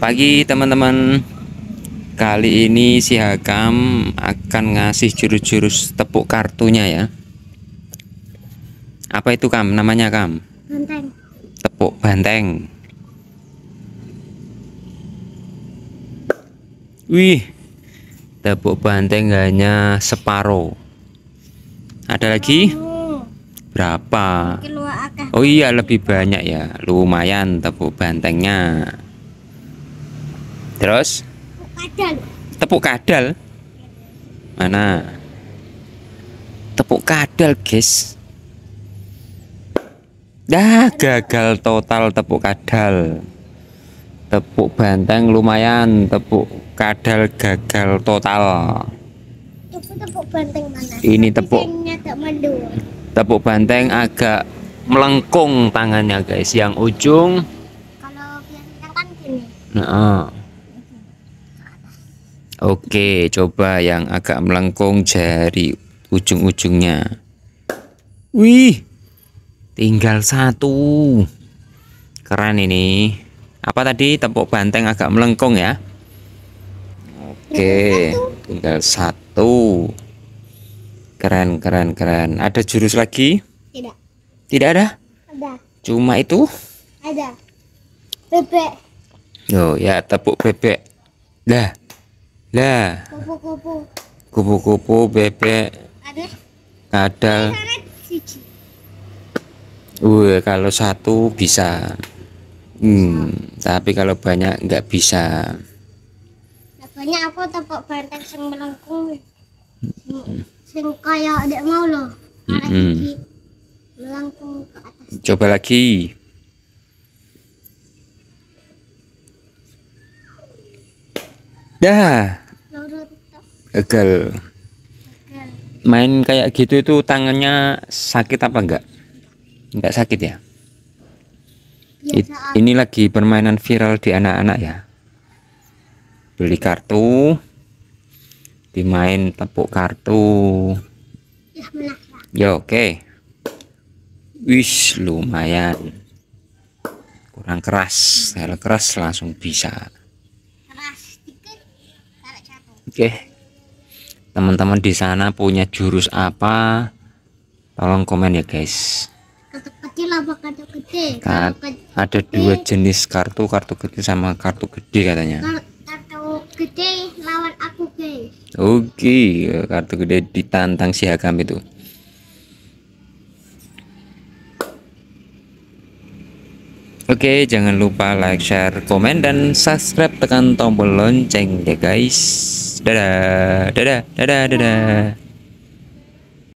Pagi teman-teman Kali ini si Hakam akan ngasih jurus-jurus tepuk kartunya ya Apa itu Kam? Namanya Kam? Banteng Tepuk banteng Wih Tepuk banteng hanya separuh Ada lagi? Oh. Berapa? Oh iya lebih banyak ya Lumayan tepuk bantengnya Terus? Kadal. Tepuk kadal. Mana? Tepuk kadal, guys. Dah gagal total tepuk kadal. Tepuk banteng lumayan, tepuk kadal gagal total. Tepuk, tepuk banteng mana? Ini tepuk. Tepuk banteng agak melengkung tangannya guys, yang ujung. Kalau yang kan gini. Nah. Oke, coba yang agak melengkung jari ujung-ujungnya. Wih, tinggal satu. Keren ini. Apa tadi tepuk banteng agak melengkung ya? Oke, tinggal satu. Keren, keren, keren. Ada jurus lagi? Tidak. Tidak ada? Ada. Cuma itu? Ada. Bebek. Oh ya, tepuk bebek. Dah. Lah. Kupu-kupu. Kupu-kupu, bebek. Ada. Kadal. Uh, kalau satu bisa. Hmm, tapi kalau banyak nggak bisa. banyak aku tepuk banteng sing melengkung. Sing kayak adek mau loh. Melengkung ke atas. Coba lagi. Dah. Ya. Gagal. Main kayak gitu itu tangannya sakit apa enggak? Enggak sakit ya? ya It, ini lagi permainan viral di anak-anak ya. Beli kartu, dimain tepuk kartu. Ya, ya oke. Okay. Wis lumayan. Kurang keras, kalau keras langsung bisa. Oke. Teman-teman di sana punya jurus apa? Tolong komen ya, guys. Kartu kecil apa kartu gede? ada dua jenis kartu, kartu kecil sama kartu gede katanya. kartu gede lawan aku, guys. Oke, kartu gede ditantang si Hakam itu. Oke, jangan lupa like, share, komen, dan subscribe. Tekan tombol lonceng ya, guys. Dadah, dadah, dadah, dadah.